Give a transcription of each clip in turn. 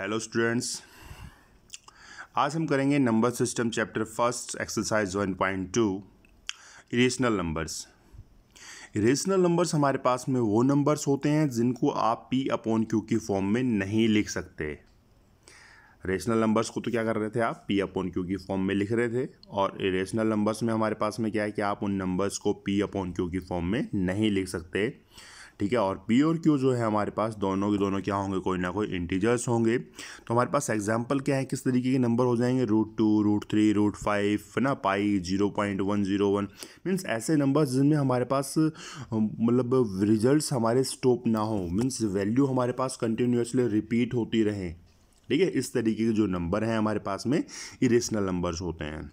hello students आज हम करेंगे number system chapter first exercise one point two rational numbers rational numbers हमारे पास में वो नंबर्स होते हैं जिनको आप पी अपॉन क्यू की फॉर्म में नहीं लिख सकते रेशनल नंबर्स को तो क्या कर रहे थे आप पी अपॉन क्यू की फॉर्म में लिख रहे थे और रेशनल नंबर्स में हमारे पास में क्या है कि आप उन नंबर्स को पी अपॉन क्यू की फॉर्म में नहीं लिख सकते ठीक है और पी और क्यू जो है हमारे पास दोनों के दोनों क्या होंगे कोई ना कोई इंटीजर्स होंगे तो हमारे पास एग्जाम्पल क्या है किस तरीके के नंबर हो जाएंगे root two root three root five ना pi zero point one zero one means ऐसे नंबर जिनमें हमारे पास मतलब रिजल्ट हमारे स्टॉप ना हो मीन्स वैल्यू हमारे पास कंटिन्यूसली रिपीट होती रहें ठीक है इस तरीके के जो नंबर हैं हमारे पास में इरेशनल नंबर्स होते हैं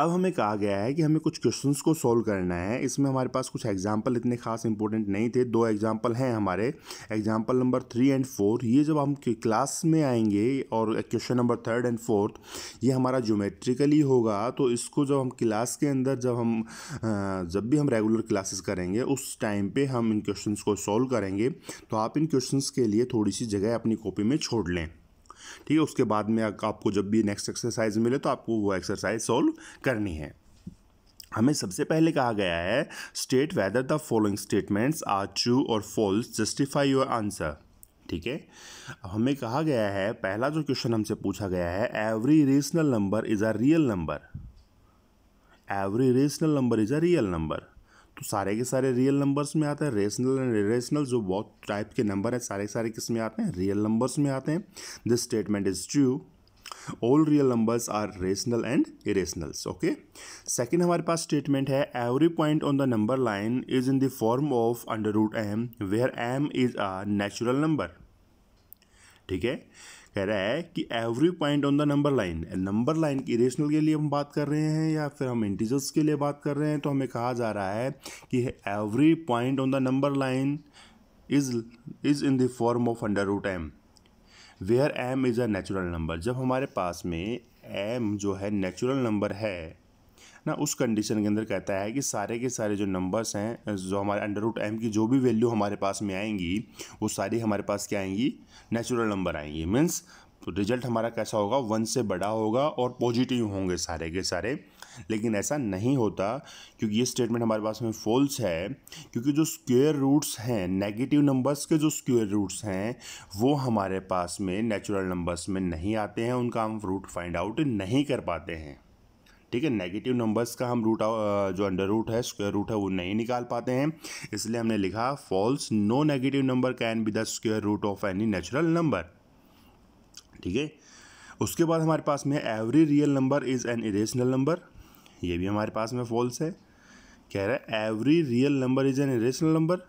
अब हमें कहा गया है कि हमें कुछ क्वेश्चन को सोल्व करना है इसमें हमारे पास कुछ एग्जाम्पल इतने खास इंपॉर्टेंट नहीं थे दो एग्जाम्पल हैं हमारे example number three and four ये जब हम क्लास में आएंगे और question number third and fourth ये हमारा ज्योमेट्रिकली होगा तो इसको जब हम क्लास के अंदर जब हम जब भी हम रेगुलर क्लासेस करेंगे उस टाइम पे हम इन क्वेश्चंस को सॉल्व करेंगे तो आप इन क्वेश्चंस के लिए थोड़ी सी जगह अपनी कॉपी में छोड़ लें ठीक है उसके बाद में आपको जब भी नेक्स्ट एक्सरसाइज मिले तो आपको वो एक्सरसाइज सॉल्व करनी है हमें सबसे पहले कहा गया है state whether the following statements are true और फॉल्स जस्टिफाई योर आंसर ठीक है अब हमें कहा गया है पहला जो क्वेश्चन हमसे पूछा गया है every rational number is a real number every rational number is a real number तो सारे के सारे रियल नंबर्स में आते हैं रेशनल एंड रेशनल जो बहुत टाइप के नंबर हैं सारे के सारे किस में आते हैं रियल नंबर्स में आते हैं this statement is true all real numbers are rational and irrationals okay second हमारे पास स्टेटमेंट है every point on the number line is in the form of under root M where M is a natural number ठीक है कह रहा है कि every point on the number line number line की रेशनल के लिए हम बात कर रहे हैं या फिर हम इंटीजर्स के लिए बात कर रहे हैं तो हमें कहा जा रहा है कि every point on the number line is is in the form of under root M where M is a natural number जब हमारे पास में एम जो है नेचुरल नंबर है ना उस कंडीशन के अंदर कहता है कि सारे के सारे जो नंबर्स हैं जो हमारे अंडर रूट एम की जो भी वैल्यू हमारे पास में आएंगी वो सारी हमारे पास क्या आएंगी नेचुरल नंबर आएंगी मीन्स तो रिजल्ट हमारा कैसा होगा वन से बड़ा होगा और पॉजिटिव होंगे सारे के सारे लेकिन ऐसा नहीं होता क्योंकि ये स्टेटमेंट हमारे पास में फॉल्स है क्योंकि जो स्क्वेयर रूट्स हैं नेगेटिव नंबर्स के जो स्क्वेयर रूट्स हैं वो हमारे पास में नेचुरल नंबर्स में नहीं आते हैं उनका हम रूट फाइंड आउट नहीं कर पाते हैं ठीक है नेगेटिव नंबर्स का हम रूट uh, जो अंडर रूट है स्क्वेयर रूट है वो नहीं निकाल पाते हैं इसलिए हमने लिखा false no negative number can be the square root of any natural number ठीक है उसके बाद हमारे पास में every real number is an irrational number ये भी हमारे पास में फॉल्स है कह रहा है every real number is an irrational number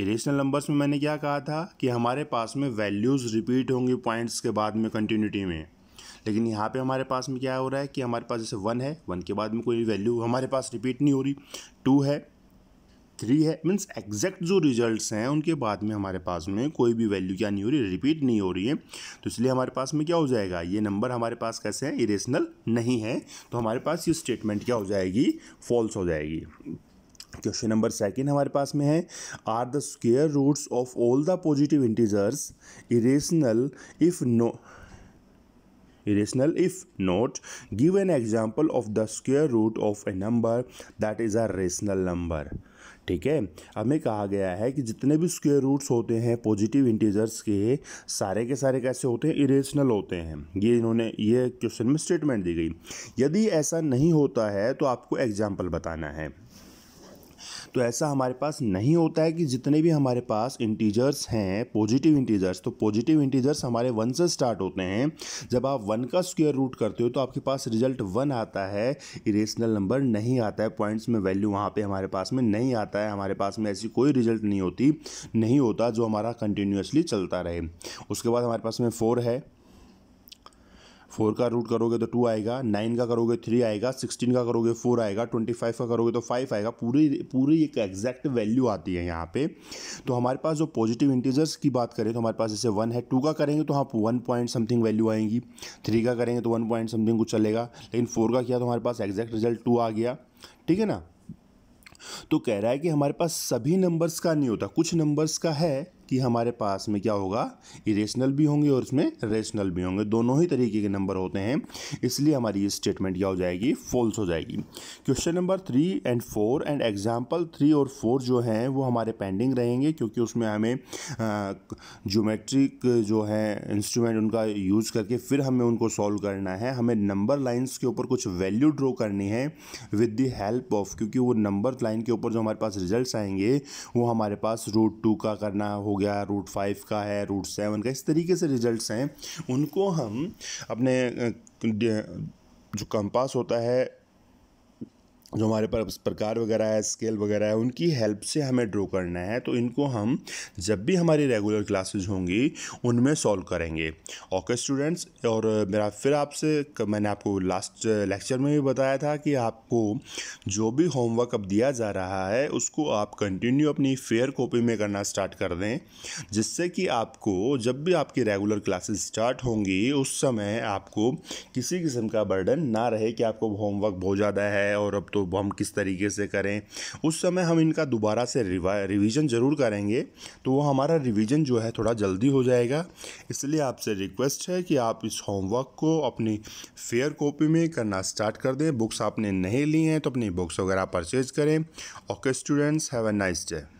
irrational numbers में मैंने क्या कहा था कि हमारे पास में वैल्यूज़ रिपीट होंगी पॉइंट्स के बाद में कंटिन्यूटी में लेकिन यहाँ पे हमारे पास में क्या हो रहा है कि हमारे पास जैसे वन है वन के बाद में कोई वैल्यू हमारे पास रिपीट नहीं हो रही टू है थ्री है मीन्स एग्जैक्ट जो रिजल्ट्स हैं उनके बाद में हमारे पास में कोई भी वैल्यू क्या नहीं हो रही रिपीट नहीं हो रही है तो इसलिए हमारे पास में क्या हो जाएगा ये नंबर हमारे पास कैसे हैं इरेशनल नहीं है तो हमारे पास ये स्टेटमेंट क्या हो जाएगी फॉल्स हो जाएगी क्वेश्चन नंबर सेकेंड हमारे पास में है are the square roots of all the positive integers irrational if no irrational if not give an example of the square root of a number that is a rational number ठीक है हमें कहा गया है कि जितने भी स्क्वेयर रूट्स होते हैं पॉजिटिव इंटीजर्स के सारे के सारे कैसे होते हैं इरेशनल होते हैं ये इन्होंने ये क्वेश्चन में स्टेटमेंट दी गई यदि ऐसा नहीं होता है तो आपको एग्जाम्पल बताना है तो ऐसा हमारे पास नहीं होता है कि जितने भी हमारे पास इंटीजर्स हैं पॉजिटिव इंटीजर्स तो पॉजिटिव इंटीजर्स हमारे वन से स्टार्ट होते हैं जब आप वन का स्क्वेयर रूट करते हो तो आपके पास रिजल्ट वन आता है इरेशनल नंबर नहीं आता है पॉइंट्स में वैल्यू वहाँ पर हमारे पास में नहीं आता है हमारे पास में ऐसी कोई रिजल्ट नहीं होती नहीं होता जो हमारा कंटिन्यूसली चलता रहे उसके बाद हमारे पास में फोर है फोर का रूट करोगे तो टू आएगा नाइन का करोगे थ्री आएगा सिक्सटीन का करोगे फोर आएगा ट्वेंटी फाइव का करोगे तो फाइव आएगा पूरी पूरी एक एग्जैक्ट वैल्यू आती है यहाँ पे तो हमारे पास जो पॉजिटिव इंटीजर्स की बात करें तो हमारे पास जैसे वन है टू का करेंगे तो हाँ वन पॉइंट समथिंग वैल्यू आएंगी थ्री का करेंगे तो वन पॉइंट समथिंग कुछ चलेगा लेकिन फोर का किया तो हमारे पास एग्जैक्ट रिजल्ट टू आ गया ठीक है ना तो कह रहा है कि हमारे पास सभी नंबर्स का नहीं होता कुछ नंबर्स का है कि हमारे पास में क्या होगा इरेशनल भी होंगे और इसमें रेशनल भी होंगे दोनों ही तरीके के नंबर होते हैं इसलिए हमारी ये स्टेटमेंट क्या हो जाएगी फॉल्स हो जाएगी question number three and four and example three और फोर जो हैं वो हमारे पेंडिंग रहेंगे क्योंकि उसमें हमें जोमेट्रिक जो है इंस्ट्रूमेंट उनका यूज़ करके फिर हमें उनको सॉल्व करना है हमें नंबर लाइन्स के ऊपर कुछ वैल्यू ड्रॉ करनी है विद दी हेल्प ऑफ क्योंकि वो नंबर लाइन के ऊपर जो हमारे पास रिजल्ट आएंगे वो हमारे पास रूट टू का करना होगा गया रूट फाइव का है रूट सेवन का इस तरीके से रिजल्ट्स हैं उनको हम अपने जो कंपास होता है जो हमारे पास प्रकार वगैरह है स्केल वगैरह है उनकी हेल्प से हमें ड्रो करना है तो इनको हम जब भी हमारी रेगुलर क्लासेस होंगी उनमें सॉल्व करेंगे ओके स्टूडेंट्स और मेरा फिर आपसे मैंने आपको लास्ट लेक्चर में भी बताया था कि आपको जो भी होमवर्क अब दिया जा रहा है उसको आप कंटिन्यू अपनी फेयर कॉपी में करना स्टार्ट कर दें जिससे कि आपको जब भी आपकी रेगुलर क्लासेज स्टार्ट होंगी उस समय आपको किसी किस्म का बर्डन ना रहे कि आपको होमवर्क बहुत ज़्यादा है और अब तो तो हम किस तरीके से करें उस समय हम इनका दोबारा से रिवीजन ज़रूर करेंगे तो वो हमारा रिवीजन जो है थोड़ा जल्दी हो जाएगा इसलिए आपसे रिक्वेस्ट है कि आप इस होमवर्क को अपनी फेयर कॉपी में करना स्टार्ट कर दें बुक्स आपने नहीं ली हैं तो अपनी बुक्स वगैरह परचेज करें okay students have a nice day